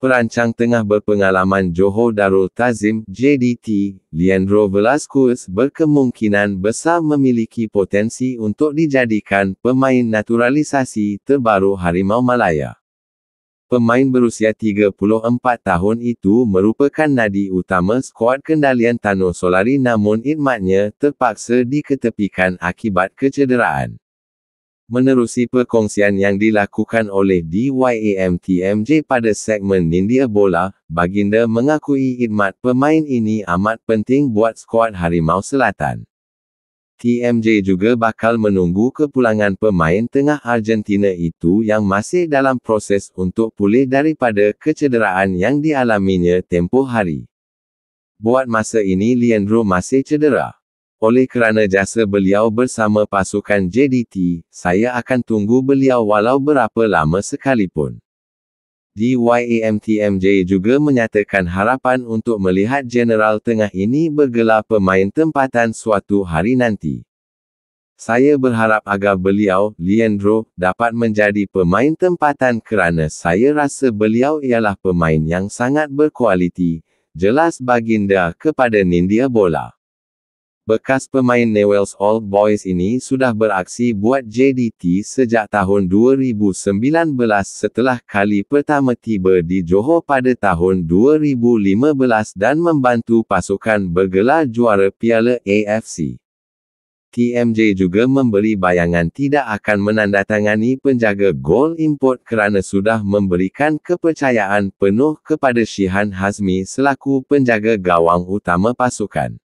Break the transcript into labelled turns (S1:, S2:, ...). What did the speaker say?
S1: perancang tengah berpengalaman Johor Darul Tazim, JDT, Leandro Velasquez berkemungkinan besar memiliki potensi untuk dijadikan pemain naturalisasi terbaru Harimau Malaya. Pemain berusia 34 tahun itu merupakan nadi utama skuad kendalian Tano Solari namun idmatnya terpaksa diketepikan akibat kecederaan menerusi perkongsian yang dilakukan oleh DYAMTMJ pada segmen Nindia Bola, baginda mengakui khidmat pemain ini amat penting buat skuad Harimau Selatan. TMJ juga bakal menunggu kepulangan pemain tengah Argentina itu yang masih dalam proses untuk pulih daripada kecederaan yang dialaminya tempoh hari. Buat masa ini Leandro masih cedera. Oleh kerana jasa beliau bersama pasukan JDT, saya akan tunggu beliau walau berapa lama sekalipun. DYAMTMJ juga menyatakan harapan untuk melihat jeneral tengah ini bergelar pemain tempatan suatu hari nanti. Saya berharap agar beliau, Leandro, dapat menjadi pemain tempatan kerana saya rasa beliau ialah pemain yang sangat berkualiti, jelas baginda kepada Nindia Bola bekas pemain Newell's Old Boys ini sudah beraksi buat JDT sejak tahun 2019 setelah kali pertama tiba di Johor pada tahun 2015 dan membantu pasukan bergelar juara Piala AFC. TMJ juga memberi bayangan tidak akan menandatangani penjaga gol import kerana sudah memberikan kepercayaan penuh kepada Shihan Hazmi selaku penjaga gawang utama pasukan.